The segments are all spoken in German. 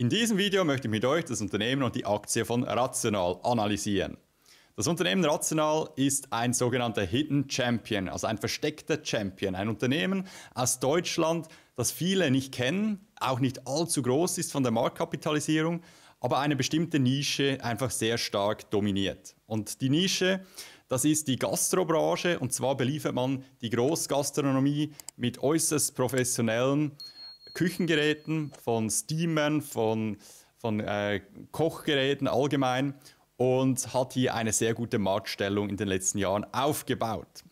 In diesem Video möchte ich mit euch das Unternehmen und die Aktie von Rational analysieren. Das Unternehmen Rational ist ein sogenannter Hidden Champion, also ein versteckter Champion, ein Unternehmen aus Deutschland, das viele nicht kennen, auch nicht allzu groß ist von der Marktkapitalisierung, aber eine bestimmte Nische einfach sehr stark dominiert. Und die Nische, das ist die Gastrobranche und zwar beliefert man die Großgastronomie mit äußerst professionellen Küchengeräten, von Steamern, von, von äh, Kochgeräten allgemein und hat hier eine sehr gute Marktstellung in den letzten Jahren aufgebaut.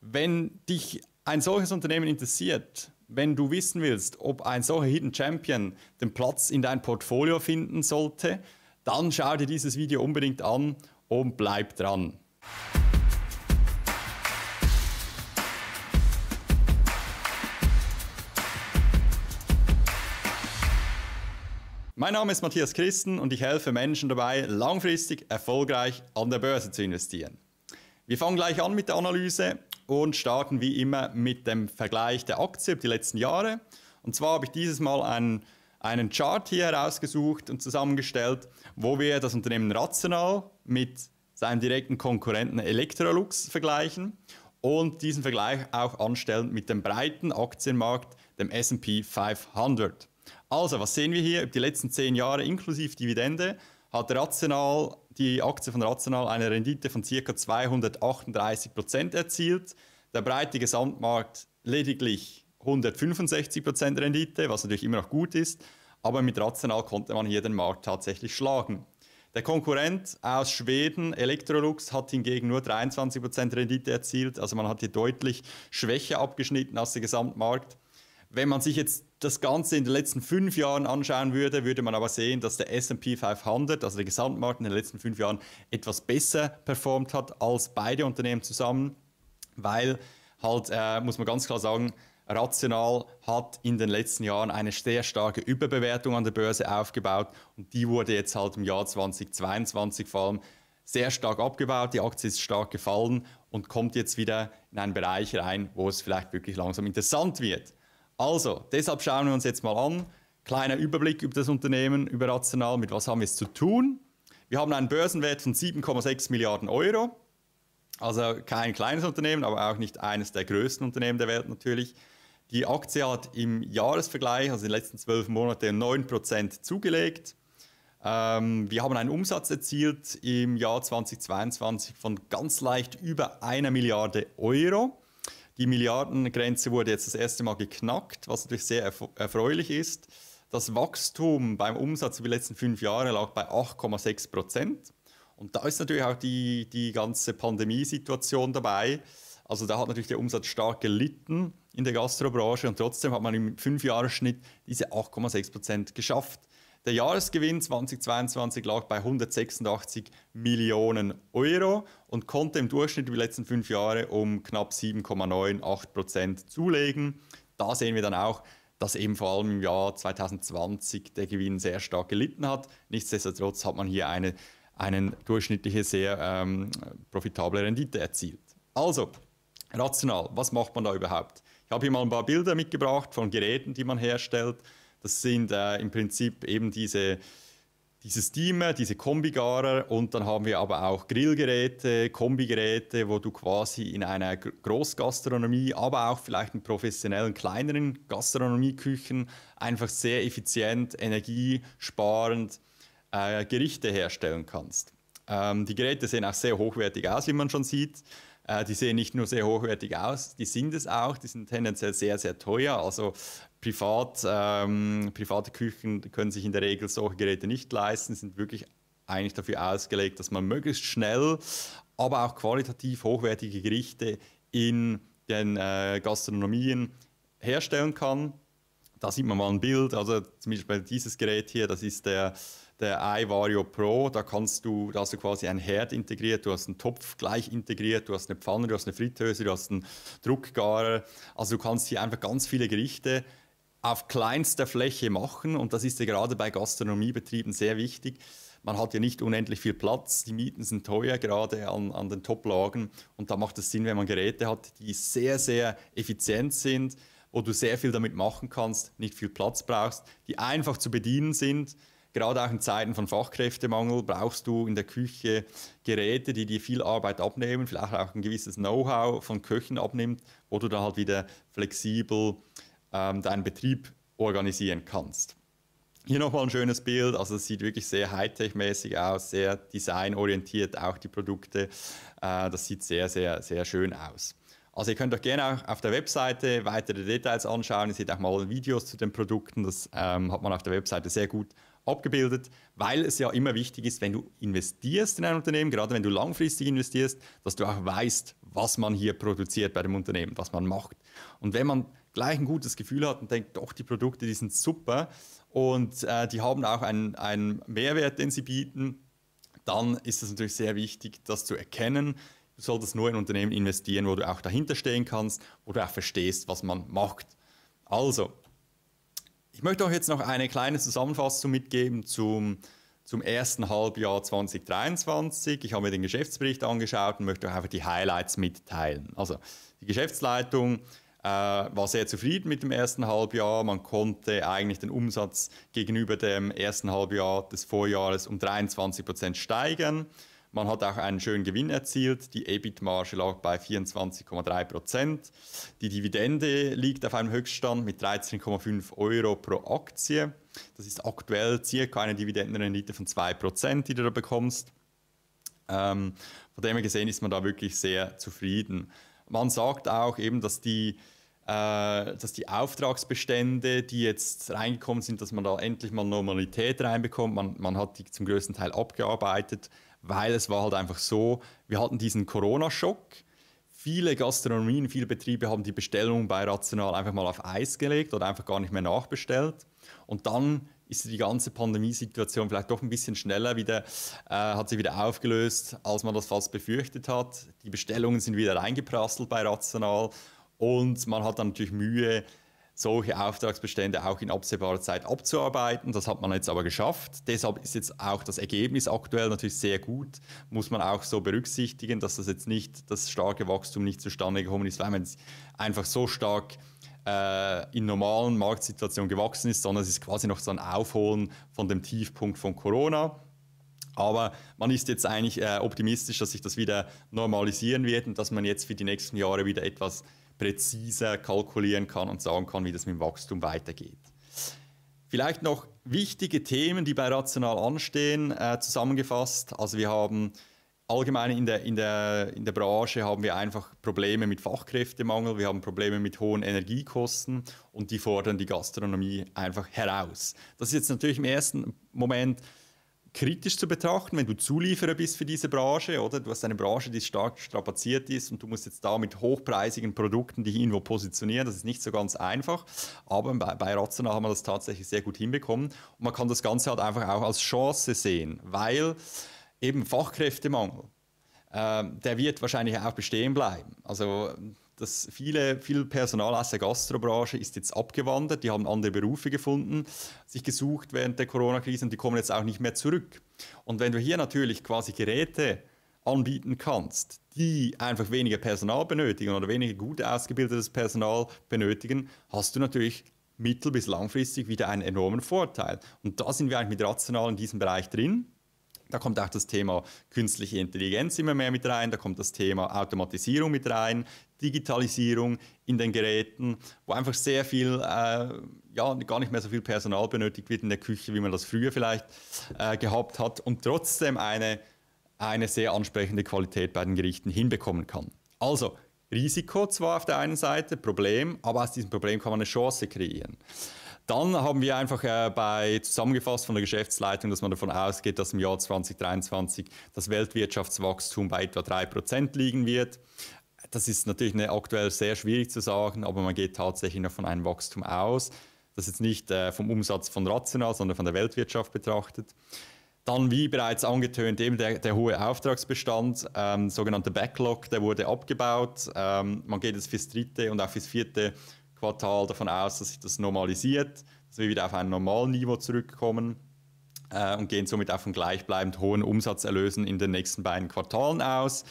Wenn dich ein solches Unternehmen interessiert, wenn du wissen willst, ob ein solcher Hidden Champion den Platz in dein Portfolio finden sollte, dann schau dir dieses Video unbedingt an und bleib dran. Mein Name ist Matthias Christen und ich helfe Menschen dabei, langfristig erfolgreich an der Börse zu investieren. Wir fangen gleich an mit der Analyse und starten wie immer mit dem Vergleich der Aktie über die letzten Jahre. Und zwar habe ich dieses Mal einen, einen Chart hier herausgesucht und zusammengestellt, wo wir das Unternehmen Rational mit seinem direkten Konkurrenten Electrolux vergleichen und diesen Vergleich auch anstellen mit dem breiten Aktienmarkt, dem SP 500. Also, was sehen wir hier? Über die letzten zehn Jahre inklusive Dividende hat Rational, die Aktie von Rational eine Rendite von ca. 238 erzielt. Der breite Gesamtmarkt lediglich 165 Rendite, was natürlich immer noch gut ist. Aber mit Rational konnte man hier den Markt tatsächlich schlagen. Der Konkurrent aus Schweden, Electrolux, hat hingegen nur 23% Rendite erzielt. Also man hat hier deutlich schwächer abgeschnitten als der Gesamtmarkt. Wenn man sich jetzt das Ganze in den letzten fünf Jahren anschauen würde, würde man aber sehen, dass der SP 500, also der Gesamtmarkt, in den letzten fünf Jahren etwas besser performt hat als beide Unternehmen zusammen, weil halt, äh, muss man ganz klar sagen, Rational hat in den letzten Jahren eine sehr starke Überbewertung an der Börse aufgebaut und die wurde jetzt halt im Jahr 2022 vor allem sehr stark abgebaut. Die Aktie ist stark gefallen und kommt jetzt wieder in einen Bereich rein, wo es vielleicht wirklich langsam interessant wird. Also, deshalb schauen wir uns jetzt mal an. Kleiner Überblick über das Unternehmen, über Rational, mit was haben wir es zu tun. Wir haben einen Börsenwert von 7,6 Milliarden Euro. Also kein kleines Unternehmen, aber auch nicht eines der größten Unternehmen der Welt natürlich. Die Aktie hat im Jahresvergleich, also in den letzten zwölf Monaten, 9% zugelegt. Ähm, wir haben einen Umsatz erzielt im Jahr 2022 von ganz leicht über einer Milliarde Euro. Die Milliardengrenze wurde jetzt das erste Mal geknackt, was natürlich sehr erfreulich ist. Das Wachstum beim Umsatz über die letzten fünf Jahre lag bei 8,6 Prozent. Und da ist natürlich auch die, die ganze Pandemiesituation dabei. Also da hat natürlich der Umsatz stark gelitten in der Gastrobranche und trotzdem hat man im Fünfjahresschnitt diese 8,6 Prozent geschafft. Der Jahresgewinn 2022 lag bei 186 Millionen Euro und konnte im Durchschnitt über die letzten fünf Jahre um knapp 7,98 Prozent zulegen. Da sehen wir dann auch, dass eben vor allem im Jahr 2020 der Gewinn sehr stark gelitten hat. Nichtsdestotrotz hat man hier eine, eine durchschnittliche, sehr ähm, profitable Rendite erzielt. Also, rational, was macht man da überhaupt? Ich habe hier mal ein paar Bilder mitgebracht von Geräten, die man herstellt. Das sind äh, im Prinzip eben diese, diese Steamer, diese Kombigarer und dann haben wir aber auch Grillgeräte, Kombigeräte, wo du quasi in einer Großgastronomie, aber auch vielleicht in professionellen kleineren Gastronomieküchen einfach sehr effizient, energiesparend äh, Gerichte herstellen kannst. Ähm, die Geräte sehen auch sehr hochwertig aus, wie man schon sieht. Äh, die sehen nicht nur sehr hochwertig aus, die sind es auch, die sind tendenziell sehr, sehr teuer. Also privat, ähm, private Küchen können sich in der Regel solche Geräte nicht leisten, sind wirklich eigentlich dafür ausgelegt, dass man möglichst schnell, aber auch qualitativ hochwertige Gerichte in den äh, Gastronomien herstellen kann. Da sieht man mal ein Bild, also zum Beispiel dieses Gerät hier, das ist der, der iVario Pro, da kannst du, da hast du quasi einen Herd integriert, du hast einen Topf gleich integriert, du hast eine Pfanne, du hast eine Fritteuse, du hast einen Druckgarer, also du kannst hier einfach ganz viele Gerichte auf kleinster Fläche machen. Und das ist ja gerade bei Gastronomiebetrieben sehr wichtig. Man hat ja nicht unendlich viel Platz, die Mieten sind teuer, gerade an, an den Toplagen. Und da macht es Sinn, wenn man Geräte hat, die sehr, sehr effizient sind, wo du sehr viel damit machen kannst, nicht viel Platz brauchst, die einfach zu bedienen sind. Gerade auch in Zeiten von Fachkräftemangel brauchst du in der Küche Geräte, die dir viel Arbeit abnehmen, vielleicht auch ein gewisses Know-how von Köchen abnimmt, wo du dann halt wieder flexibel ähm, deinen Betrieb organisieren kannst. Hier nochmal ein schönes Bild, also es sieht wirklich sehr Hightech-mäßig aus, sehr designorientiert, auch die Produkte. Äh, das sieht sehr, sehr, sehr schön aus. Also ihr könnt euch gerne auch auf der Webseite weitere Details anschauen. Ihr seht auch mal Videos zu den Produkten. Das ähm, hat man auf der Webseite sehr gut abgebildet, weil es ja immer wichtig ist, wenn du investierst in ein Unternehmen, gerade wenn du langfristig investierst, dass du auch weißt, was man hier produziert bei dem Unternehmen, was man macht. Und wenn man gleich ein gutes Gefühl hat und denkt, doch, die Produkte, die sind super und äh, die haben auch einen, einen Mehrwert, den sie bieten, dann ist es natürlich sehr wichtig, das zu erkennen. Du solltest nur in Unternehmen investieren, wo du auch dahinter stehen kannst, wo du auch verstehst, was man macht. Also, ich möchte euch jetzt noch eine kleine Zusammenfassung mitgeben zum, zum ersten Halbjahr 2023. Ich habe mir den Geschäftsbericht angeschaut und möchte euch einfach die Highlights mitteilen. Also die Geschäftsleitung äh, war sehr zufrieden mit dem ersten Halbjahr. Man konnte eigentlich den Umsatz gegenüber dem ersten Halbjahr des Vorjahres um 23 Prozent steigern. Man hat auch einen schönen Gewinn erzielt. Die EBIT-Marge lag bei 24,3 Prozent. Die Dividende liegt auf einem Höchststand mit 13,5 Euro pro Aktie. Das ist aktuell circa eine Dividendenrendite von 2 Prozent, die du da bekommst. Ähm, von dem her gesehen ist man da wirklich sehr zufrieden. Man sagt auch eben, dass die, äh, dass die Auftragsbestände, die jetzt reingekommen sind, dass man da endlich mal Normalität reinbekommt. Man, man hat die zum größten Teil abgearbeitet, weil es war halt einfach so, wir hatten diesen Corona-Schock. Viele Gastronomien, viele Betriebe haben die Bestellung bei Rational einfach mal auf Eis gelegt oder einfach gar nicht mehr nachbestellt. Und dann ist die ganze Pandemiesituation vielleicht doch ein bisschen schneller wieder, äh, hat sich wieder aufgelöst, als man das fast befürchtet hat. Die Bestellungen sind wieder reingeprasselt bei Rational und man hat dann natürlich Mühe, solche Auftragsbestände auch in absehbarer Zeit abzuarbeiten. Das hat man jetzt aber geschafft. Deshalb ist jetzt auch das Ergebnis aktuell natürlich sehr gut. Muss man auch so berücksichtigen, dass das jetzt nicht das starke Wachstum nicht zustande gekommen ist, weil man einfach so stark äh, in normalen Marktsituationen gewachsen ist, sondern es ist quasi noch so ein Aufholen von dem Tiefpunkt von Corona. Aber man ist jetzt eigentlich äh, optimistisch, dass sich das wieder normalisieren wird und dass man jetzt für die nächsten Jahre wieder etwas präziser kalkulieren kann und sagen kann, wie das mit dem Wachstum weitergeht. Vielleicht noch wichtige Themen, die bei Rational anstehen, äh, zusammengefasst. Also wir haben allgemein in der, in, der, in der Branche haben wir einfach Probleme mit Fachkräftemangel, wir haben Probleme mit hohen Energiekosten und die fordern die Gastronomie einfach heraus. Das ist jetzt natürlich im ersten Moment kritisch zu betrachten, wenn du Zulieferer bist für diese Branche, oder? Du hast eine Branche, die stark strapaziert ist und du musst jetzt da mit hochpreisigen Produkten dich irgendwo positionieren. Das ist nicht so ganz einfach. Aber bei, bei Razzona haben wir das tatsächlich sehr gut hinbekommen. Und man kann das Ganze halt einfach auch als Chance sehen, weil eben Fachkräftemangel, äh, der wird wahrscheinlich auch bestehen bleiben. Also dass viele, viel Personal aus der Gastrobranche ist jetzt abgewandert, die haben andere Berufe gefunden, sich gesucht während der Corona-Krise und die kommen jetzt auch nicht mehr zurück. Und wenn du hier natürlich quasi Geräte anbieten kannst, die einfach weniger Personal benötigen oder weniger gut ausgebildetes Personal benötigen, hast du natürlich mittel- bis langfristig wieder einen enormen Vorteil. Und da sind wir eigentlich mit rational in diesem Bereich drin. Da kommt auch das Thema künstliche Intelligenz immer mehr mit rein, da kommt das Thema Automatisierung mit rein, Digitalisierung in den Geräten, wo einfach sehr viel, äh, ja, gar nicht mehr so viel Personal benötigt wird in der Küche, wie man das früher vielleicht äh, gehabt hat und trotzdem eine, eine sehr ansprechende Qualität bei den Gerichten hinbekommen kann. Also, Risiko zwar auf der einen Seite, Problem, aber aus diesem Problem kann man eine Chance kreieren. Dann haben wir einfach äh, bei, zusammengefasst von der Geschäftsleitung, dass man davon ausgeht, dass im Jahr 2023 das Weltwirtschaftswachstum bei etwa 3% liegen wird. Das ist natürlich eine, aktuell sehr schwierig zu sagen, aber man geht tatsächlich noch von einem Wachstum aus. Das jetzt nicht äh, vom Umsatz von Rational, sondern von der Weltwirtschaft betrachtet. Dann, wie bereits angetönt, eben der, der hohe Auftragsbestand, ähm, sogenannter Backlog, der wurde abgebaut. Ähm, man geht jetzt fürs dritte und auch fürs vierte Quartal davon aus, dass sich das normalisiert, dass wir wieder auf ein Normalniveau zurückkommen äh, und gehen somit auf einen gleichbleibend hohen Umsatzerlösen in den nächsten beiden Quartalen aus.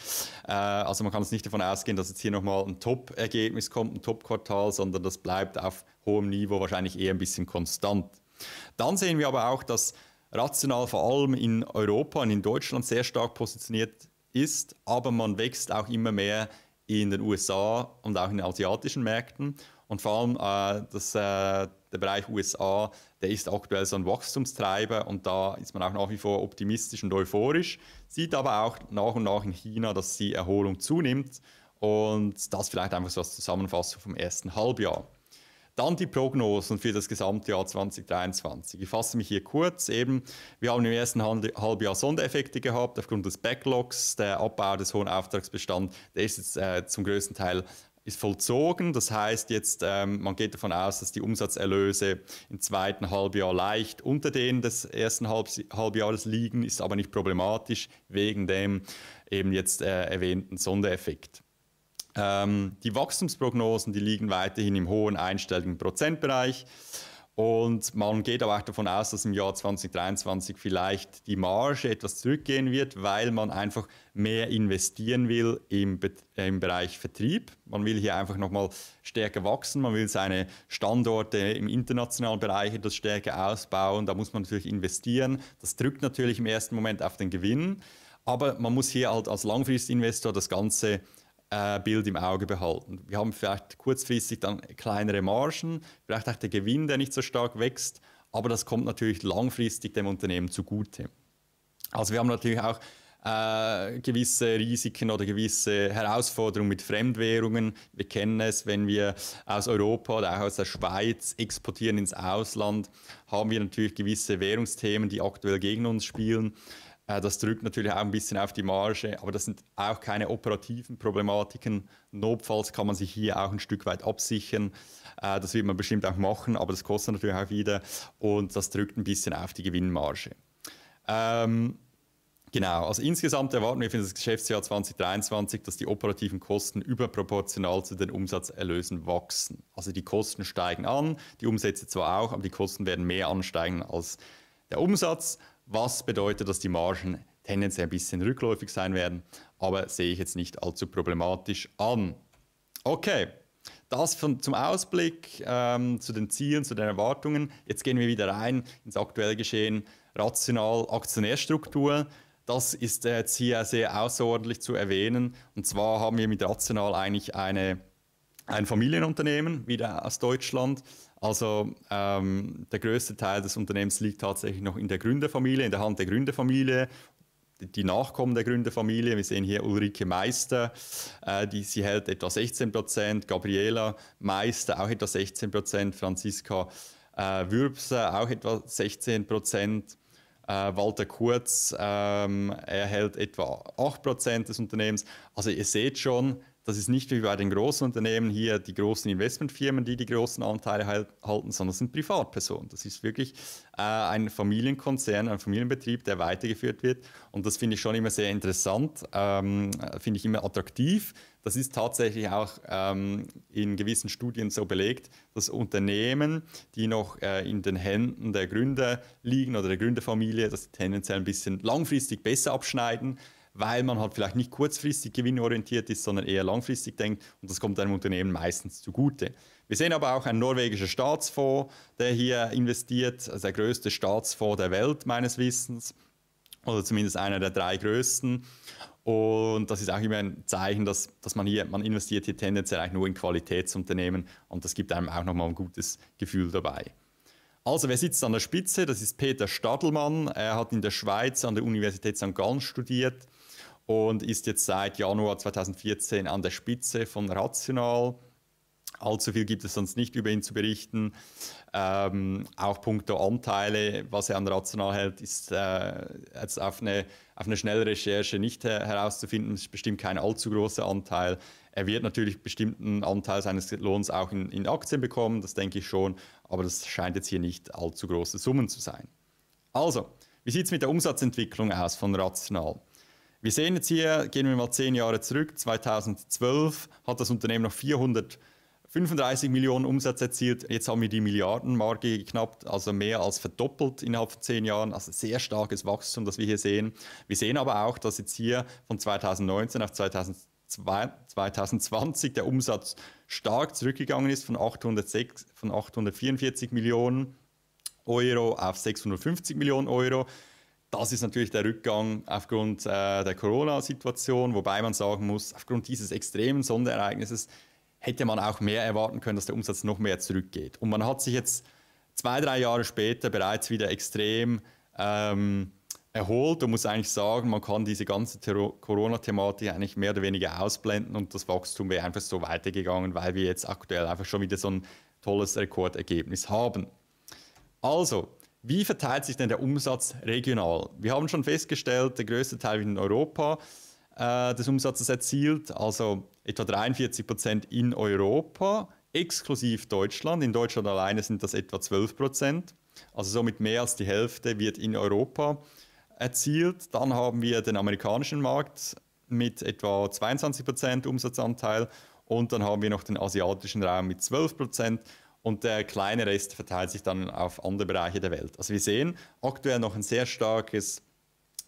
Äh, also man kann es nicht davon ausgehen, dass jetzt hier nochmal ein Top-Ergebnis kommt, ein Top-Quartal, sondern das bleibt auf hohem Niveau wahrscheinlich eher ein bisschen konstant. Dann sehen wir aber auch, dass rational vor allem in Europa und in Deutschland sehr stark positioniert ist, aber man wächst auch immer mehr in den USA und auch in den asiatischen Märkten. Und vor allem äh, das, äh, der Bereich USA, der ist aktuell so ein Wachstumstreiber und da ist man auch nach wie vor optimistisch und euphorisch, sieht aber auch nach und nach in China, dass die Erholung zunimmt. Und das vielleicht einfach so als Zusammenfassung vom ersten Halbjahr. Dann die Prognosen für das gesamte Jahr 2023. Ich fasse mich hier kurz. Eben, wir haben im ersten Halbjahr Sondereffekte gehabt aufgrund des Backlogs. Der Abbau des hohen Auftragsbestands, ist jetzt äh, zum größten Teil ist vollzogen. Das heißt jetzt, ähm, man geht davon aus, dass die Umsatzerlöse im zweiten Halbjahr leicht unter denen des ersten Halb Halbjahres liegen, ist aber nicht problematisch wegen dem eben jetzt äh, erwähnten Sondereffekt. Ähm, die Wachstumsprognosen, die liegen weiterhin im hohen einstelligen Prozentbereich. Und man geht aber auch davon aus, dass im Jahr 2023 vielleicht die Marge etwas zurückgehen wird, weil man einfach mehr investieren will im, Be äh, im Bereich Vertrieb. Man will hier einfach nochmal stärker wachsen, man will seine Standorte im internationalen Bereich etwas stärker ausbauen. Da muss man natürlich investieren. Das drückt natürlich im ersten Moment auf den Gewinn. Aber man muss hier halt als Langfristinvestor das Ganze äh, Bild im Auge behalten. Wir haben vielleicht kurzfristig dann kleinere Margen, vielleicht auch der Gewinn, der nicht so stark wächst, aber das kommt natürlich langfristig dem Unternehmen zugute. Also wir haben natürlich auch äh, gewisse Risiken oder gewisse Herausforderungen mit Fremdwährungen. Wir kennen es, wenn wir aus Europa oder auch aus der Schweiz exportieren ins Ausland, haben wir natürlich gewisse Währungsthemen, die aktuell gegen uns spielen. Äh, das drückt natürlich auch ein bisschen auf die Marge, aber das sind auch keine operativen Problematiken. Notfalls kann man sich hier auch ein Stück weit absichern. Äh, das wird man bestimmt auch machen, aber das kostet natürlich auch wieder und das drückt ein bisschen auf die Gewinnmarge. Ähm, genau, also insgesamt erwarten wir für das Geschäftsjahr 2023, dass die operativen Kosten überproportional zu den Umsatzerlösen wachsen. Also die Kosten steigen an, die Umsätze zwar auch, aber die Kosten werden mehr ansteigen als der Umsatz was bedeutet, dass die Margen tendenziell ein bisschen rückläufig sein werden, aber sehe ich jetzt nicht allzu problematisch an. Okay, das von, zum Ausblick, ähm, zu den Zielen, zu den Erwartungen. Jetzt gehen wir wieder rein ins aktuelle Geschehen, rational Aktionärstruktur. Das ist äh, jetzt hier sehr außerordentlich zu erwähnen. Und zwar haben wir mit Rational eigentlich eine, ein Familienunternehmen, wieder aus Deutschland, also ähm, der größte Teil des Unternehmens liegt tatsächlich noch in der Gründerfamilie, in der Hand der Gründerfamilie die Nachkommen der Gründerfamilie. Wir sehen hier Ulrike Meister, äh, die, sie hält etwa 16 Prozent, Gabriela Meister auch etwa 16 Prozent, Franziska äh, Würbser auch etwa 16 Prozent. Äh, Walter Kurz ähm, hält etwa 8% Prozent des Unternehmens. Also ihr seht schon, das ist nicht wie bei den großen Unternehmen hier die großen Investmentfirmen, die die großen Anteile halten, sondern es sind Privatpersonen. Das ist wirklich äh, ein Familienkonzern, ein Familienbetrieb, der weitergeführt wird. Und das finde ich schon immer sehr interessant, ähm, finde ich immer attraktiv. Das ist tatsächlich auch ähm, in gewissen Studien so belegt, dass Unternehmen, die noch äh, in den Händen der Gründer liegen oder der Gründerfamilie, dass die tendenziell ein bisschen langfristig besser abschneiden weil man halt vielleicht nicht kurzfristig gewinnorientiert ist, sondern eher langfristig denkt und das kommt einem Unternehmen meistens zugute. Wir sehen aber auch einen norwegischen Staatsfonds, der hier investiert, also der größte Staatsfonds der Welt meines Wissens oder zumindest einer der drei größten. Und das ist auch immer ein Zeichen, dass, dass man hier, man investiert hier tendenziell eigentlich nur in Qualitätsunternehmen und das gibt einem auch nochmal ein gutes Gefühl dabei. Also, wer sitzt an der Spitze? Das ist Peter Stadelmann. Er hat in der Schweiz an der Universität St. Gallen studiert und ist jetzt seit Januar 2014 an der Spitze von Rational. Allzu viel gibt es sonst nicht über ihn zu berichten. Ähm, auch punkto Anteile, was er an Rational hält, ist äh, jetzt auf eine, auf eine schnelle Recherche nicht her herauszufinden. Es ist bestimmt kein allzu großer Anteil. Er wird natürlich bestimmten Anteil seines Lohns auch in, in Aktien bekommen, das denke ich schon, aber das scheint jetzt hier nicht allzu große Summen zu sein. Also, wie sieht es mit der Umsatzentwicklung aus von Rational? Wir sehen jetzt hier, gehen wir mal zehn Jahre zurück, 2012 hat das Unternehmen noch 435 Millionen Umsatz erzielt. Jetzt haben wir die Milliardenmarke geknappt, also mehr als verdoppelt innerhalb von zehn Jahren. Also sehr starkes Wachstum, das wir hier sehen. Wir sehen aber auch, dass jetzt hier von 2019 auf 2020 2020 der Umsatz stark zurückgegangen ist von, 806, von 844 Millionen Euro auf 650 Millionen Euro. Das ist natürlich der Rückgang aufgrund äh, der Corona-Situation, wobei man sagen muss, aufgrund dieses extremen Sonderereignisses hätte man auch mehr erwarten können, dass der Umsatz noch mehr zurückgeht. Und man hat sich jetzt zwei, drei Jahre später bereits wieder extrem ähm, erholt und muss eigentlich sagen, man kann diese ganze Corona-Thematik eigentlich mehr oder weniger ausblenden und das Wachstum wäre einfach so weitergegangen, weil wir jetzt aktuell einfach schon wieder so ein tolles Rekordergebnis haben. Also, wie verteilt sich denn der Umsatz regional? Wir haben schon festgestellt, der größte Teil wird in Europa äh, des Umsatzes erzielt, also etwa 43 Prozent in Europa, exklusiv Deutschland. In Deutschland alleine sind das etwa 12 Prozent. Also somit mehr als die Hälfte wird in Europa erzielt. Dann haben wir den amerikanischen Markt mit etwa 22% Umsatzanteil und dann haben wir noch den asiatischen Raum mit 12% und der kleine Rest verteilt sich dann auf andere Bereiche der Welt. Also wir sehen aktuell noch ein sehr starkes,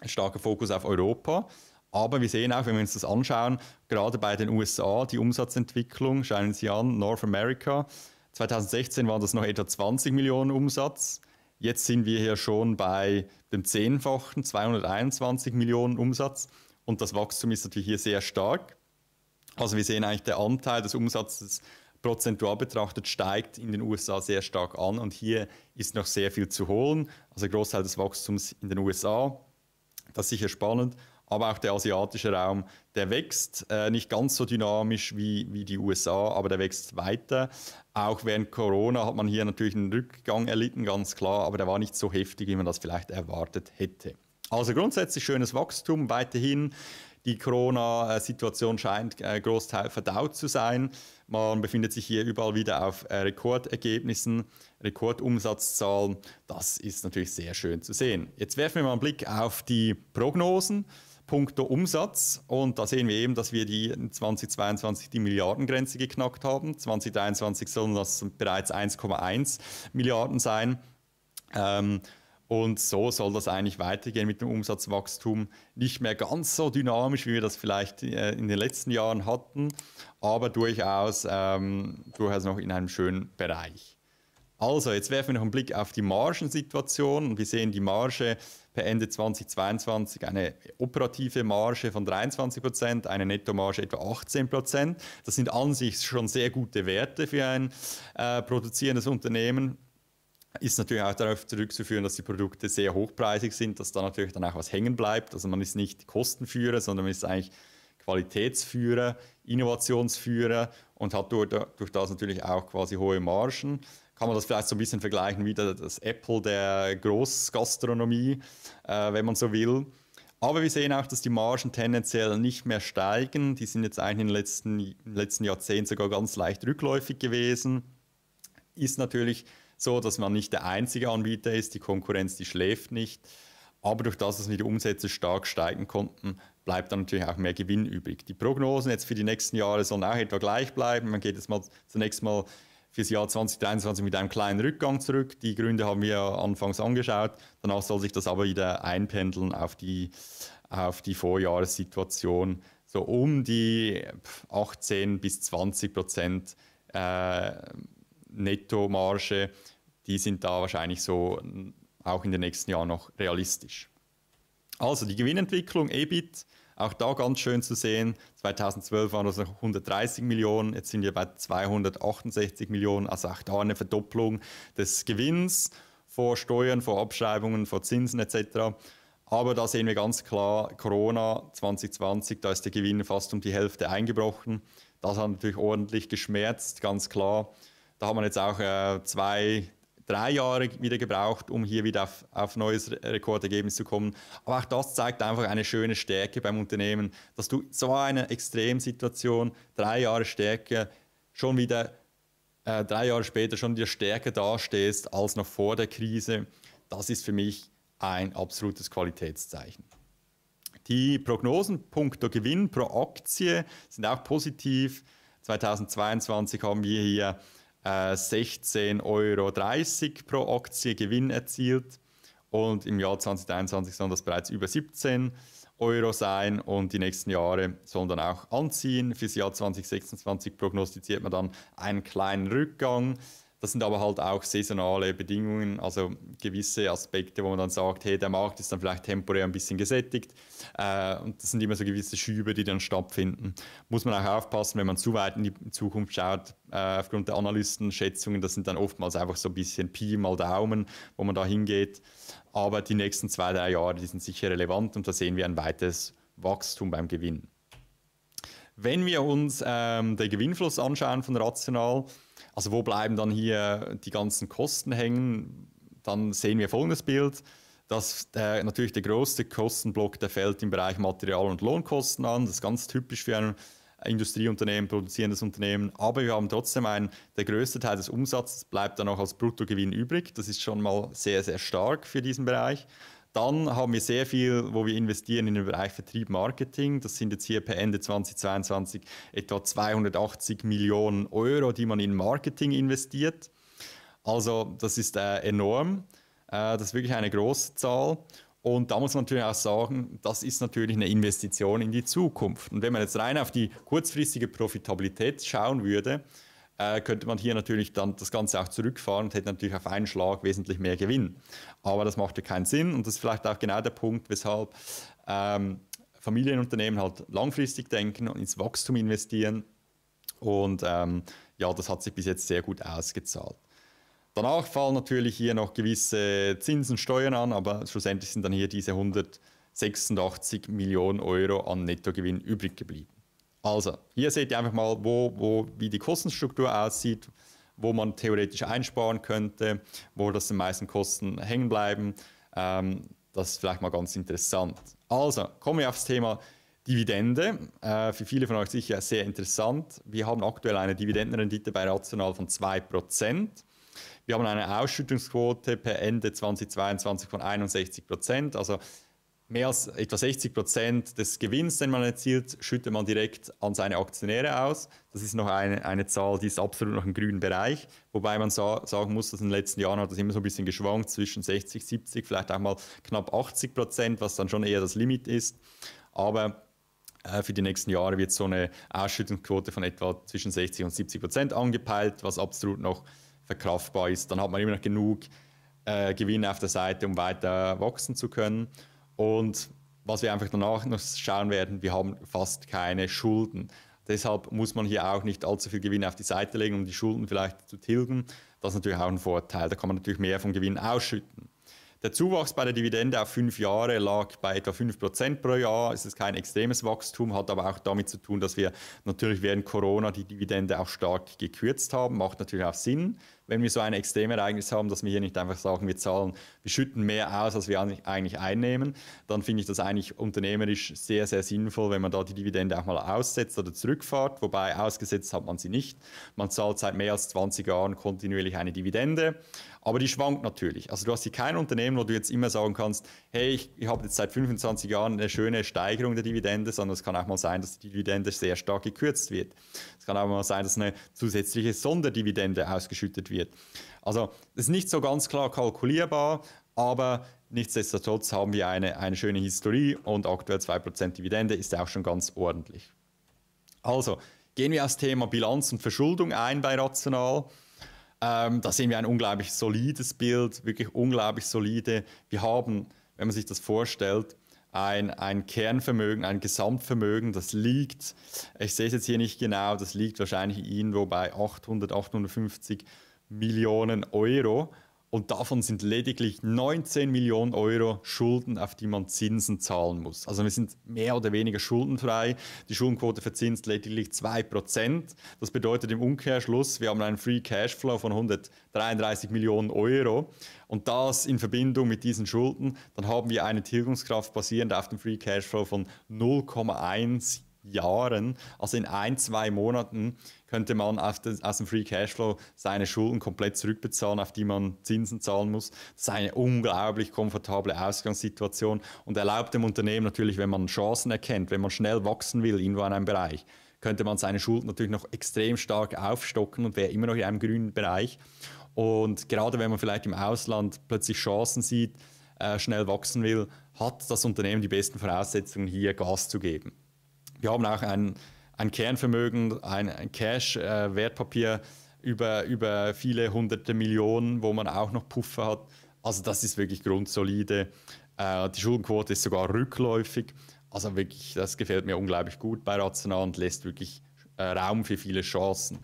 starker Fokus auf Europa, aber wir sehen auch, wenn wir uns das anschauen, gerade bei den USA, die Umsatzentwicklung, schauen Sie an, North America, 2016 waren das noch etwa 20 Millionen Umsatz, jetzt sind wir hier schon bei dem Zehnfachen, 221 Millionen Umsatz und das Wachstum ist natürlich hier sehr stark. Also wir sehen eigentlich, der Anteil des Umsatzes prozentual betrachtet steigt in den USA sehr stark an und hier ist noch sehr viel zu holen. Also Großteil des Wachstums in den USA, das ist sicher spannend, aber auch der asiatische Raum, der wächst äh, nicht ganz so dynamisch wie, wie die USA, aber der wächst weiter. Auch während Corona hat man hier natürlich einen Rückgang erlitten, ganz klar, aber der war nicht so heftig, wie man das vielleicht erwartet hätte. Also grundsätzlich schönes Wachstum weiterhin. Die Corona-Situation scheint äh, großteil verdaut zu sein. Man befindet sich hier überall wieder auf äh, Rekordergebnissen, Rekordumsatzzahlen. Das ist natürlich sehr schön zu sehen. Jetzt werfen wir mal einen Blick auf die Prognosen punkto Umsatz und da sehen wir eben, dass wir die 2022 die Milliardengrenze geknackt haben. 2023 sollen das bereits 1,1 Milliarden sein. Ähm, und so soll das eigentlich weitergehen mit dem Umsatzwachstum. Nicht mehr ganz so dynamisch, wie wir das vielleicht äh, in den letzten Jahren hatten, aber durchaus, ähm, durchaus noch in einem schönen Bereich. Also, jetzt werfen wir noch einen Blick auf die Margensituation. Wir sehen die Marge per Ende 2022 eine operative Marge von 23 Prozent, eine Nettomarge etwa 18 Prozent. Das sind an sich schon sehr gute Werte für ein äh, produzierendes Unternehmen ist natürlich auch darauf zurückzuführen, dass die Produkte sehr hochpreisig sind, dass da natürlich dann auch was hängen bleibt. Also man ist nicht Kostenführer, sondern man ist eigentlich Qualitätsführer, Innovationsführer und hat durch, durch das natürlich auch quasi hohe Margen. Kann man das vielleicht so ein bisschen vergleichen wie das Apple der Großgastronomie, äh, wenn man so will. Aber wir sehen auch, dass die Margen tendenziell nicht mehr steigen. Die sind jetzt eigentlich in den letzten, letzten Jahrzehnten sogar ganz leicht rückläufig gewesen. Ist natürlich so, dass man nicht der einzige Anbieter ist, die Konkurrenz, die schläft nicht. Aber durch das, dass wir die Umsätze stark steigen konnten, bleibt dann natürlich auch mehr Gewinn übrig. Die Prognosen jetzt für die nächsten Jahre sollen auch etwa gleich bleiben. Man geht jetzt mal zunächst mal für das Jahr 2023 mit einem kleinen Rückgang zurück. Die Gründe haben wir anfangs angeschaut. Danach soll sich das aber wieder einpendeln auf die, auf die Vorjahressituation. So um die 18 bis 20 Prozent äh, Nettomarge die sind da wahrscheinlich so mm, auch in den nächsten Jahren noch realistisch. Also die Gewinnentwicklung, EBIT, auch da ganz schön zu sehen. 2012 waren das noch 130 Millionen, jetzt sind wir bei 268 Millionen, also auch da eine Verdopplung des Gewinns vor Steuern, vor Abschreibungen, vor Zinsen etc. Aber da sehen wir ganz klar, Corona 2020, da ist der Gewinn fast um die Hälfte eingebrochen. Das hat natürlich ordentlich geschmerzt, ganz klar. Da haben wir jetzt auch äh, zwei drei Jahre wieder gebraucht, um hier wieder auf, auf neues Rekordergebnis zu kommen. Aber auch das zeigt einfach eine schöne Stärke beim Unternehmen, dass du so eine Extremsituation, drei Jahre Stärke, schon wieder äh, drei Jahre später schon wieder stärker dastehst als noch vor der Krise. Das ist für mich ein absolutes Qualitätszeichen. Die Prognosen punkto Gewinn pro Aktie sind auch positiv. 2022 haben wir hier 16,30 äh, Euro pro Aktie Gewinn erzielt und im Jahr 2021 sollen das bereits über 17 Euro sein und die nächsten Jahre sollen dann auch anziehen. Fürs Jahr 2026 prognostiziert man dann einen kleinen Rückgang das sind aber halt auch saisonale Bedingungen, also gewisse Aspekte, wo man dann sagt, hey, der Markt ist dann vielleicht temporär ein bisschen gesättigt. Äh, und das sind immer so gewisse Schübe, die dann stattfinden. Muss man auch aufpassen, wenn man zu weit in die Zukunft schaut, äh, aufgrund der Analystenschätzungen, das sind dann oftmals einfach so ein bisschen Pi mal Daumen, wo man da hingeht. Aber die nächsten zwei, drei Jahre, die sind sicher relevant und da sehen wir ein weiteres Wachstum beim Gewinn. Wenn wir uns ähm, den Gewinnfluss anschauen von Rational, also wo bleiben dann hier die ganzen Kosten hängen? Dann sehen wir folgendes Bild. dass der, natürlich der größte Kostenblock, der fällt im Bereich Material- und Lohnkosten an. Das ist ganz typisch für ein Industrieunternehmen, produzierendes Unternehmen. Aber wir haben trotzdem einen, der größte Teil des Umsatzes bleibt dann auch als Bruttogewinn übrig. Das ist schon mal sehr, sehr stark für diesen Bereich. Dann haben wir sehr viel, wo wir investieren in den Bereich Vertrieb Marketing. Das sind jetzt hier per Ende 2022 etwa 280 Millionen Euro, die man in Marketing investiert. Also das ist äh, enorm. Äh, das ist wirklich eine große Zahl. Und da muss man natürlich auch sagen, das ist natürlich eine Investition in die Zukunft. Und wenn man jetzt rein auf die kurzfristige Profitabilität schauen würde, äh, könnte man hier natürlich dann das Ganze auch zurückfahren und hätte natürlich auf einen Schlag wesentlich mehr Gewinn. Aber das macht ja keinen Sinn und das ist vielleicht auch genau der Punkt, weshalb ähm, Familienunternehmen halt langfristig denken und ins Wachstum investieren. Und ähm, ja, das hat sich bis jetzt sehr gut ausgezahlt. Danach fallen natürlich hier noch gewisse Zinsen, Steuern an, aber schlussendlich sind dann hier diese 186 Millionen Euro an Nettogewinn übrig geblieben. Also, hier seht ihr einfach mal, wo, wo, wie die Kostenstruktur aussieht, wo man theoretisch einsparen könnte, wo das den meisten Kosten hängen bleiben. Ähm, das ist vielleicht mal ganz interessant. Also, kommen wir aufs Thema Dividende. Äh, für viele von euch sicher sehr interessant. Wir haben aktuell eine Dividendenrendite bei Rational von 2%. Wir haben eine Ausschüttungsquote per Ende 2022 von 61%. Also mehr als etwa 60 Prozent des Gewinns, den man erzielt, schüttet man direkt an seine Aktionäre aus. Das ist noch eine, eine Zahl, die ist absolut noch im grünen Bereich. Wobei man sa sagen muss, dass in den letzten Jahren hat das immer so ein bisschen geschwankt zwischen 60, 70, vielleicht auch mal knapp 80 Prozent, was dann schon eher das Limit ist. Aber äh, für die nächsten Jahre wird so eine Ausschüttungsquote von etwa zwischen 60 und 70 Prozent angepeilt, was absolut noch verkraftbar ist. Dann hat man immer noch genug äh, Gewinn auf der Seite, um weiter wachsen zu können. Und was wir einfach danach noch schauen werden, wir haben fast keine Schulden. Deshalb muss man hier auch nicht allzu viel Gewinn auf die Seite legen, um die Schulden vielleicht zu tilgen. Das ist natürlich auch ein Vorteil. Da kann man natürlich mehr vom Gewinn ausschütten. Der Zuwachs bei der Dividende auf fünf Jahre lag bei etwa 5% pro Jahr. Es ist kein extremes Wachstum, hat aber auch damit zu tun, dass wir natürlich während Corona die Dividende auch stark gekürzt haben. Macht natürlich auch Sinn wenn wir so ein Extremereignis haben, dass wir hier nicht einfach sagen, wir zahlen, wir schütten mehr aus, als wir eigentlich einnehmen, dann finde ich das eigentlich unternehmerisch sehr, sehr sinnvoll, wenn man da die Dividende auch mal aussetzt oder zurückfahrt. Wobei ausgesetzt hat man sie nicht. Man zahlt seit mehr als 20 Jahren kontinuierlich eine Dividende. Aber die schwankt natürlich. Also du hast hier kein Unternehmen, wo du jetzt immer sagen kannst, hey, ich, ich habe jetzt seit 25 Jahren eine schöne Steigerung der Dividende, sondern es kann auch mal sein, dass die Dividende sehr stark gekürzt wird. Es kann auch mal sein, dass eine zusätzliche Sonderdividende ausgeschüttet wird wird. Also ist nicht so ganz klar kalkulierbar, aber nichtsdestotrotz haben wir eine, eine schöne Historie und aktuell 2% Dividende ist auch schon ganz ordentlich. Also gehen wir aufs Thema Bilanz und Verschuldung ein bei Rational. Ähm, da sehen wir ein unglaublich solides Bild, wirklich unglaublich solide. Wir haben, wenn man sich das vorstellt, ein, ein Kernvermögen, ein Gesamtvermögen, das liegt, ich sehe es jetzt hier nicht genau, das liegt wahrscheinlich irgendwo bei 800, 850 Millionen Euro und davon sind lediglich 19 Millionen Euro Schulden, auf die man Zinsen zahlen muss. Also wir sind mehr oder weniger schuldenfrei. Die Schuldenquote verzinst lediglich 2%. Das bedeutet im Umkehrschluss, wir haben einen Free Cashflow von 133 Millionen Euro. Und das in Verbindung mit diesen Schulden, dann haben wir eine Tilgungskraft basierend auf dem Free Cashflow von 0,1 Jahren, also in ein, zwei Monaten, könnte man das, aus dem Free Cashflow seine Schulden komplett zurückbezahlen, auf die man Zinsen zahlen muss. Das ist eine unglaublich komfortable Ausgangssituation und erlaubt dem Unternehmen natürlich, wenn man Chancen erkennt, wenn man schnell wachsen will, irgendwo in einem Bereich, könnte man seine Schulden natürlich noch extrem stark aufstocken und wäre immer noch in einem grünen Bereich. Und gerade wenn man vielleicht im Ausland plötzlich Chancen sieht, äh, schnell wachsen will, hat das Unternehmen die besten Voraussetzungen, hier Gas zu geben wir haben auch ein, an Kernvermögen, ein, ein Cash, äh, Wertpapier über, über viele hunderte Millionen, wo man auch noch Puffer hat. Also das ist wirklich grundsolide. Äh, die Schuldenquote ist sogar rückläufig. Also wirklich, das gefällt mir unglaublich gut bei Rational und lässt wirklich äh, Raum für viele Chancen.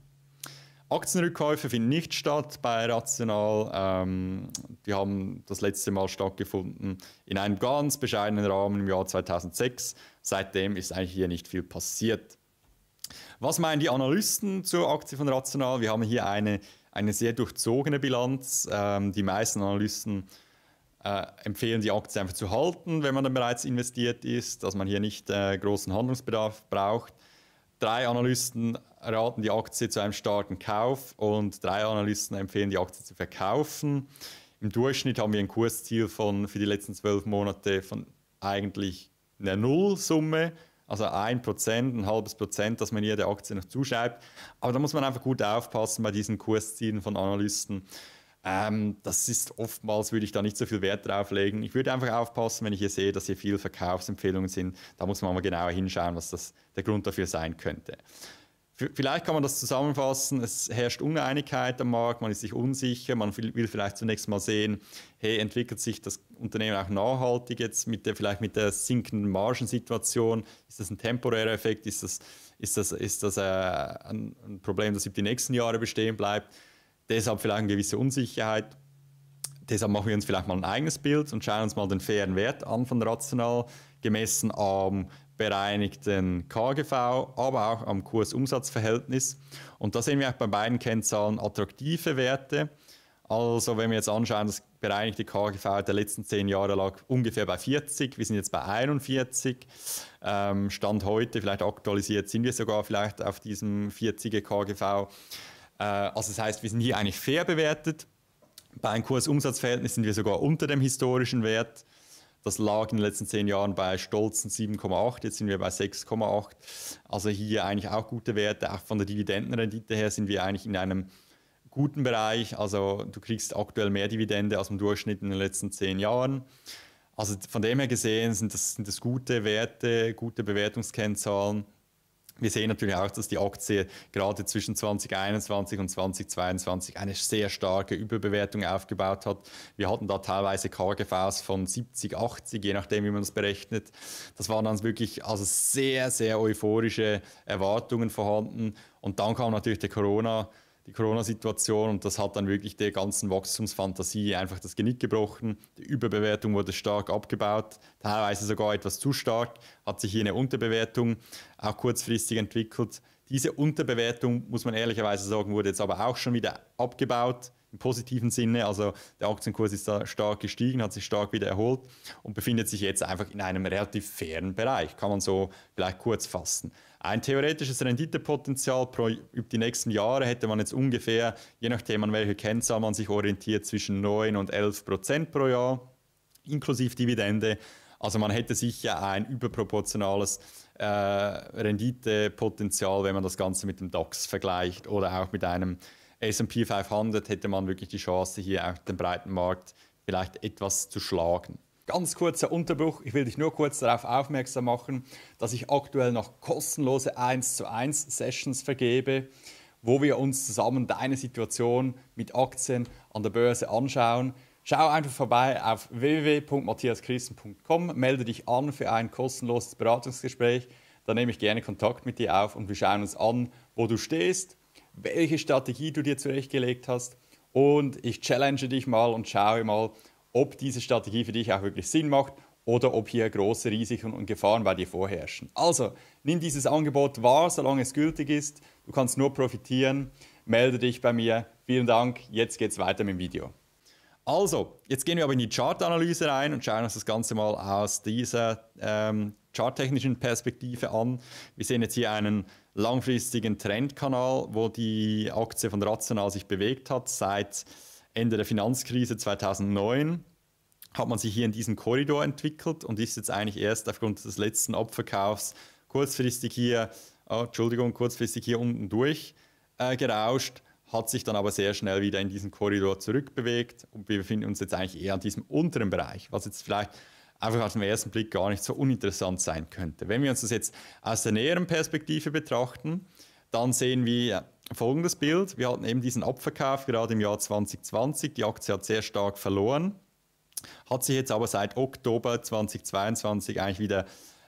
Aktienrückkäufe finden nicht statt bei Rational. Ähm, die haben das letzte Mal stattgefunden in einem ganz bescheidenen Rahmen im Jahr 2006. Seitdem ist eigentlich hier nicht viel passiert. Was meinen die Analysten zur Aktie von Rational? Wir haben hier eine, eine sehr durchzogene Bilanz. Ähm, die meisten Analysten äh, empfehlen, die Aktie einfach zu halten, wenn man dann bereits investiert ist, dass man hier nicht äh, großen Handlungsbedarf braucht. Drei Analysten raten die Aktie zu einem starken Kauf und drei Analysten empfehlen die Aktie zu verkaufen. Im Durchschnitt haben wir ein Kursziel von für die letzten zwölf Monate von eigentlich einer Nullsumme, also ein Prozent, ein halbes Prozent, dass man jede Aktie noch zuschreibt. Aber da muss man einfach gut aufpassen bei diesen Kurszielen von Analysten. Ähm, das ist oftmals, würde ich da nicht so viel Wert drauf legen. Ich würde einfach aufpassen, wenn ich hier sehe, dass hier viel Verkaufsempfehlungen sind. Da muss man mal genauer hinschauen, was das der Grund dafür sein könnte. Vielleicht kann man das zusammenfassen, es herrscht Uneinigkeit am Markt, man ist sich unsicher, man will vielleicht zunächst mal sehen, hey, entwickelt sich das Unternehmen auch nachhaltig jetzt mit der, vielleicht mit der sinkenden Margensituation? Ist das ein temporärer Effekt? Ist das, ist das, ist das äh, ein, Problem, das über die nächsten Jahre bestehen bleibt? Deshalb vielleicht eine gewisse Unsicherheit. Deshalb machen wir uns vielleicht mal ein eigenes Bild und schauen uns mal den fairen Wert an von rational, gemessen am ähm, bereinigten KGV, aber auch am Kursumsatzverhältnis. Und da sehen wir auch bei beiden Kennzahlen attraktive Werte. Also wenn wir jetzt anschauen, das bereinigte KGV der letzten zehn Jahre lag ungefähr bei 40, wir sind jetzt bei 41. Ähm, Stand heute, vielleicht aktualisiert, sind wir sogar vielleicht auf diesem 40er KGV. Äh, also das heißt, wir sind hier eigentlich fair bewertet. Bei einem Kursumsatzverhältnis sind wir sogar unter dem historischen Wert. Das lag in den letzten zehn Jahren bei stolzen 7,8, jetzt sind wir bei 6,8. Also hier eigentlich auch gute Werte. Auch von der Dividendenrendite her sind wir eigentlich in einem guten Bereich. Also du kriegst aktuell mehr Dividende als im Durchschnitt in den letzten zehn Jahren. Also von dem her gesehen sind das, sind das gute Werte, gute Bewertungskennzahlen wir sehen natürlich auch, dass die Aktie gerade zwischen 2021 und 2022 eine sehr starke Überbewertung aufgebaut hat. Wir hatten da teilweise KGVs von 70, 80, je nachdem, wie man das berechnet. Das waren dann wirklich also sehr, sehr euphorische Erwartungen vorhanden. Und dann kam natürlich der Corona die Corona-Situation und das hat dann wirklich der ganzen Wachstumsfantasie einfach das Genick gebrochen. Die Überbewertung wurde stark abgebaut, teilweise sogar etwas zu stark, hat sich hier eine Unterbewertung auch kurzfristig entwickelt. Diese Unterbewertung, muss man ehrlicherweise sagen, wurde jetzt aber auch schon wieder abgebaut im positiven Sinne. Also der Aktienkurs ist da stark gestiegen, hat sich stark wieder erholt und befindet sich jetzt einfach in einem relativ fairen Bereich, kann man so vielleicht kurz fassen. Ein theoretisches Renditepotenzial pro, über die nächsten Jahre hätte man jetzt ungefähr, je nachdem an welche Kennzahl man sich orientiert, zwischen 9 und 11 Prozent pro Jahr, inklusive Dividende. Also man hätte sicher ein überproportionales äh, Renditepotenzial, wenn man das Ganze mit dem DAX vergleicht oder auch mit einem SP 500 hätte man wirklich die Chance, hier auch den breiten Markt vielleicht etwas zu schlagen. Ganz kurzer Unterbruch. Ich will dich nur kurz darauf aufmerksam machen, dass ich aktuell noch kostenlose 1 zu 1 Sessions vergebe, wo wir uns zusammen deine Situation mit Aktien an der Börse anschauen. Schau einfach vorbei auf www.matthiaschristen.com, melde dich an für ein kostenloses Beratungsgespräch. Da nehme ich gerne Kontakt mit dir auf und wir schauen uns an, wo du stehst, welche Strategie du dir zurechtgelegt hast und ich challenge dich mal und schaue mal, ob diese Strategie für dich auch wirklich Sinn macht oder ob hier große Risiken und Gefahren bei dir vorherrschen. Also nimm dieses Angebot wahr, solange es gültig ist. Du kannst nur profitieren. Melde dich bei mir. Vielen Dank. Jetzt geht's weiter mit dem Video. Also, jetzt gehen wir aber in die Chartanalyse rein und schauen uns das Ganze mal aus dieser ähm, charttechnischen Perspektive an. Wir sehen jetzt hier einen langfristigen Trendkanal, wo die Aktie von Rational sich bewegt hat seit Ende der Finanzkrise 2009 hat man sich hier in diesem Korridor entwickelt und ist jetzt eigentlich erst aufgrund des letzten Abverkaufs kurzfristig hier, oh, Entschuldigung, kurzfristig hier unten durch äh, gerauscht, hat sich dann aber sehr schnell wieder in diesen Korridor zurückbewegt und wir befinden uns jetzt eigentlich eher an diesem unteren Bereich, was jetzt vielleicht einfach auf den ersten Blick gar nicht so uninteressant sein könnte. Wenn wir uns das jetzt aus der näheren Perspektive betrachten, dann sehen wir, folgendes Bild. Wir hatten eben diesen Abverkauf gerade im Jahr 2020. Die Aktie hat sehr stark verloren, hat sich jetzt aber seit Oktober 2022 eigentlich wieder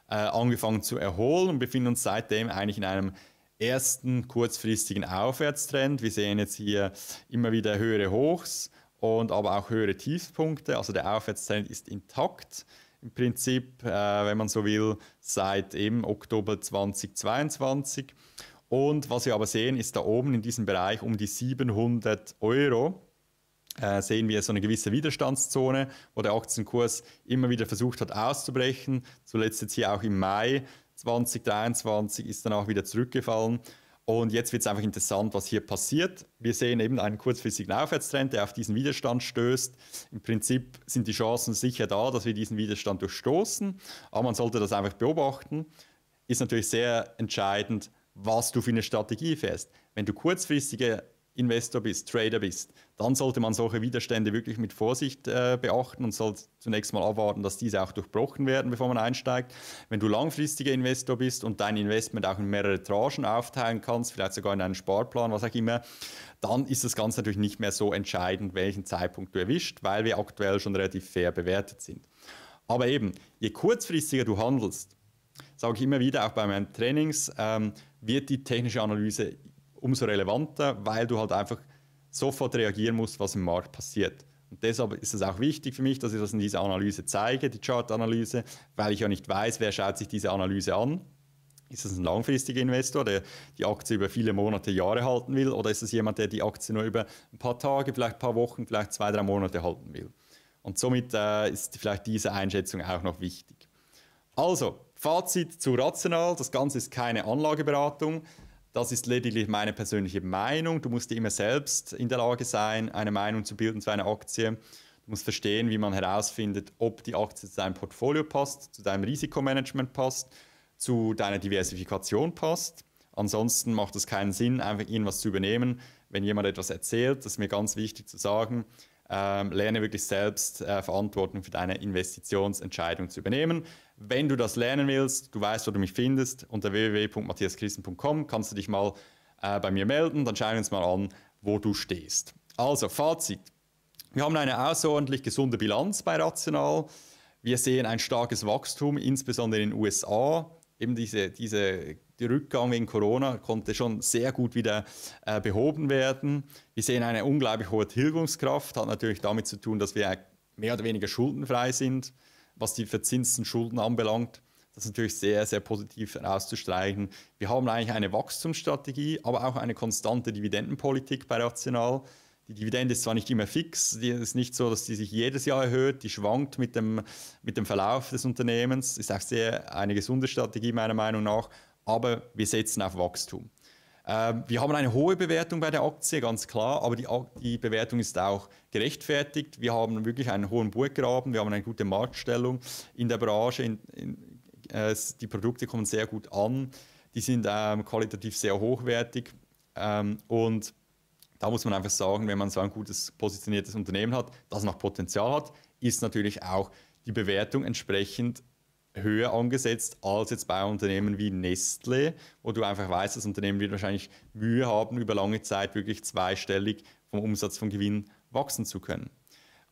äh, angefangen zu erholen und befinden uns seitdem eigentlich in einem ersten kurzfristigen Aufwärtstrend. Wir sehen jetzt hier immer wieder höhere Hochs und aber auch höhere Tiefpunkte. Also der Aufwärtstrend ist intakt. Im Prinzip, äh, wenn man so will, seit eben Oktober 2022. Und was wir aber sehen, ist da oben in diesem Bereich um die 700 Euro äh, sehen wir so eine gewisse Widerstandszone, wo der Aktienkurs immer wieder versucht hat auszubrechen. Zuletzt jetzt hier auch im Mai 2023 ist dann auch wieder zurückgefallen. Und jetzt wird es einfach interessant, was hier passiert. Wir sehen eben einen kurzfristigen Aufwärtstrend, der auf diesen Widerstand stößt. Im Prinzip sind die Chancen sicher da, dass wir diesen Widerstand durchstoßen, aber man sollte das einfach beobachten. Ist natürlich sehr entscheidend, was du für eine Strategie fährst. Wenn du kurzfristiger Investor bist, Trader bist, dann sollte man solche Widerstände wirklich mit Vorsicht äh, beachten und soll zunächst mal abwarten, dass diese auch durchbrochen werden, bevor man einsteigt. Wenn du langfristiger Investor bist und dein Investment auch in mehrere Tranchen aufteilen kannst, vielleicht sogar in einen Sparplan, was auch immer, dann ist das Ganze natürlich nicht mehr so entscheidend, welchen Zeitpunkt du erwischt, weil wir aktuell schon relativ fair bewertet sind. Aber eben, je kurzfristiger du handelst, sage ich immer wieder, auch bei meinen Trainings, ähm, wird die technische Analyse umso relevanter, weil du halt einfach sofort reagieren musst, was im Markt passiert. Und deshalb ist es auch wichtig für mich, dass ich das in dieser Analyse zeige, die Chart-Analyse, weil ich ja nicht weiß, wer schaut sich diese Analyse an. Ist es ein langfristiger Investor, der die Aktie über viele Monate, Jahre halten will, oder ist es jemand, der die Aktie nur über ein paar Tage, vielleicht ein paar Wochen, vielleicht zwei, drei Monate halten will? Und somit äh, ist vielleicht diese Einschätzung auch noch wichtig. Also, Fazit zu rational, das Ganze ist keine Anlageberatung. Das ist lediglich meine persönliche Meinung. Du musst immer selbst in der Lage sein, eine Meinung zu bilden zu einer Aktie. Du musst verstehen, wie man herausfindet, ob die Aktie zu deinem Portfolio passt, zu deinem Risikomanagement passt, zu deiner Diversifikation passt. Ansonsten macht es keinen Sinn, einfach irgendwas zu übernehmen. Wenn jemand etwas erzählt, das ist mir ganz wichtig zu sagen, ähm, lerne wirklich selbst äh, Verantwortung für deine Investitionsentscheidung zu übernehmen. Wenn du das lernen willst, du weißt, wo du mich findest, unter www.matthiaschristen.com kannst du dich mal äh, bei mir melden, dann schauen wir uns mal an, wo du stehst. Also, Fazit. Wir haben eine außerordentlich gesunde Bilanz bei Rational. Wir sehen ein starkes Wachstum, insbesondere in den USA. Eben diese, diese der Rückgang wegen Corona konnte schon sehr gut wieder äh, behoben werden. Wir sehen eine unglaublich hohe Tilgungskraft, hat natürlich damit zu tun, dass wir mehr oder weniger schuldenfrei sind, was die verzinsten Schulden anbelangt. Das ist natürlich sehr, sehr positiv herauszustreichen. Wir haben eigentlich eine Wachstumsstrategie, aber auch eine konstante Dividendenpolitik bei Rational. Die Dividende ist zwar nicht immer fix, die ist nicht so, dass die sich jedes Jahr erhöht, die schwankt mit dem, mit dem Verlauf des Unternehmens, ist auch sehr eine gesunde Strategie meiner Meinung nach aber wir setzen auf Wachstum. Ähm, wir haben eine hohe Bewertung bei der Aktie, ganz klar, aber die, die Bewertung ist auch gerechtfertigt. Wir haben wirklich einen hohen Burggraben, wir haben eine gute Marktstellung in der Branche, in, in, äh, die Produkte kommen sehr gut an, die sind ähm, qualitativ sehr hochwertig ähm, und da muss man einfach sagen, wenn man so ein gutes positioniertes Unternehmen hat, das noch Potenzial hat, ist natürlich auch die Bewertung entsprechend höher angesetzt als jetzt bei Unternehmen wie Nestle, wo du einfach weißt, das Unternehmen wird wahrscheinlich Mühe haben, über lange Zeit wirklich zweistellig vom Umsatz, von Gewinn wachsen zu können.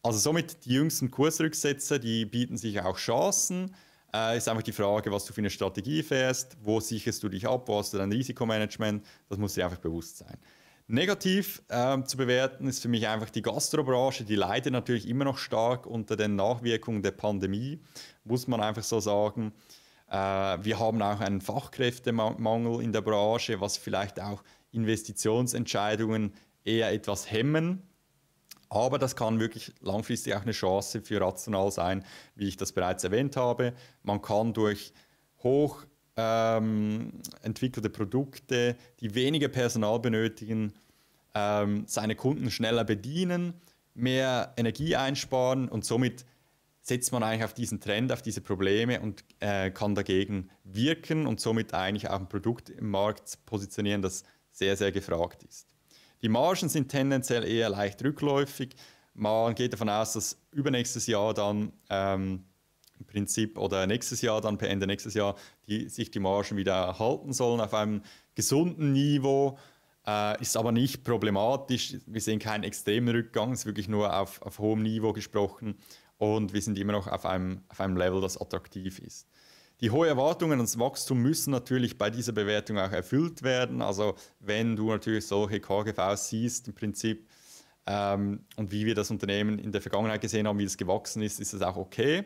Also somit die jüngsten Kursrücksätze, die bieten sich auch Chancen. Äh, ist einfach die Frage, was du für eine Strategie fährst, wo sicherst du dich ab, wo hast du dein Risikomanagement, das muss dir einfach bewusst sein. Negativ ähm, zu bewerten ist für mich einfach die Gastrobranche, die leidet natürlich immer noch stark unter den Nachwirkungen der Pandemie, muss man einfach so sagen. Äh, wir haben auch einen Fachkräftemangel in der Branche, was vielleicht auch Investitionsentscheidungen eher etwas hemmen. Aber das kann wirklich langfristig auch eine Chance für Rational sein, wie ich das bereits erwähnt habe. Man kann durch hoch ähm, entwickelte Produkte, die weniger Personal benötigen, ähm, seine Kunden schneller bedienen, mehr Energie einsparen und somit setzt man eigentlich auf diesen Trend, auf diese Probleme und äh, kann dagegen wirken und somit eigentlich auch ein Produkt im Markt positionieren, das sehr, sehr gefragt ist. Die Margen sind tendenziell eher leicht rückläufig. Man geht davon aus, dass übernächstes Jahr dann ähm, im Prinzip oder nächstes Jahr, dann per Ende nächstes Jahr, die, sich die Margen wieder halten sollen auf einem gesunden Niveau. Äh, ist aber nicht problematisch. Wir sehen keinen extremen Rückgang, ist wirklich nur auf, auf hohem Niveau gesprochen. Und wir sind immer noch auf einem, auf einem Level, das attraktiv ist. Die hohen Erwartungen ans Wachstum müssen natürlich bei dieser Bewertung auch erfüllt werden. Also wenn du natürlich solche KGVs siehst im Prinzip ähm, und wie wir das Unternehmen in der Vergangenheit gesehen haben, wie es gewachsen ist, ist das auch okay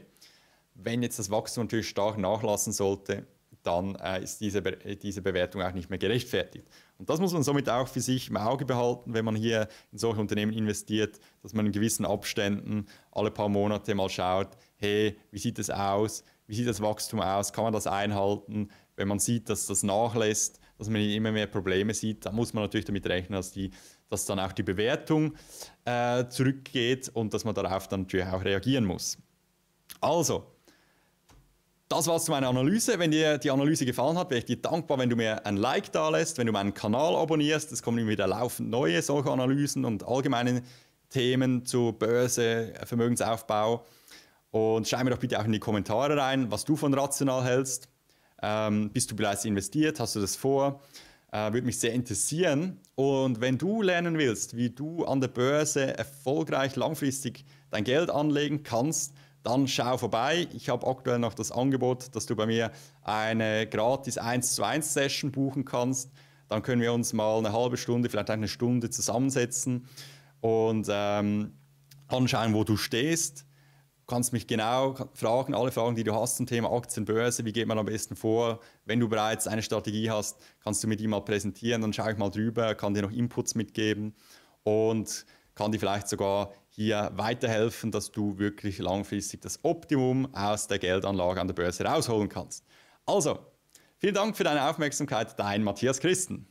wenn jetzt das Wachstum natürlich stark nachlassen sollte, dann äh, ist diese, Be diese Bewertung auch nicht mehr gerechtfertigt. Und das muss man somit auch für sich im Auge behalten, wenn man hier in solche Unternehmen investiert, dass man in gewissen Abständen alle paar Monate mal schaut, hey, wie sieht das aus? Wie sieht das Wachstum aus? Kann man das einhalten? Wenn man sieht, dass das nachlässt, dass man immer mehr Probleme sieht, dann muss man natürlich damit rechnen, dass, die, dass dann auch die Bewertung äh, zurückgeht und dass man darauf dann natürlich auch reagieren muss. Also, das war's zu meiner Analyse. Wenn dir die Analyse gefallen hat, wäre ich dir dankbar, wenn du mir ein Like da lässt, wenn du meinen Kanal abonnierst. Es kommen immer wieder laufend neue solche Analysen und allgemeine Themen zu Börse, Vermögensaufbau. Und schreib mir doch bitte auch in die Kommentare rein, was du von rational hältst. Ähm, bist du bereits investiert? Hast du das vor? Äh, Würde mich sehr interessieren. Und wenn du lernen willst, wie du an der Börse erfolgreich langfristig dein Geld anlegen kannst, dann schau vorbei. Ich habe aktuell noch das Angebot, dass du bei mir eine gratis 1 zu 1 Session buchen kannst. Dann können wir uns mal eine halbe Stunde, vielleicht eine Stunde zusammensetzen und ähm, anschauen, wo du stehst. Du kannst mich genau fragen, alle Fragen, die du hast zum Thema Aktienbörse, wie geht man am besten vor? Wenn du bereits eine Strategie hast, kannst du mir die mal präsentieren, dann schaue ich mal drüber, kann dir noch Inputs mitgeben und kann dir vielleicht sogar hier weiterhelfen, dass du wirklich langfristig das Optimum aus der Geldanlage an der Börse rausholen kannst. Also, vielen Dank für deine Aufmerksamkeit, dein Matthias Christen.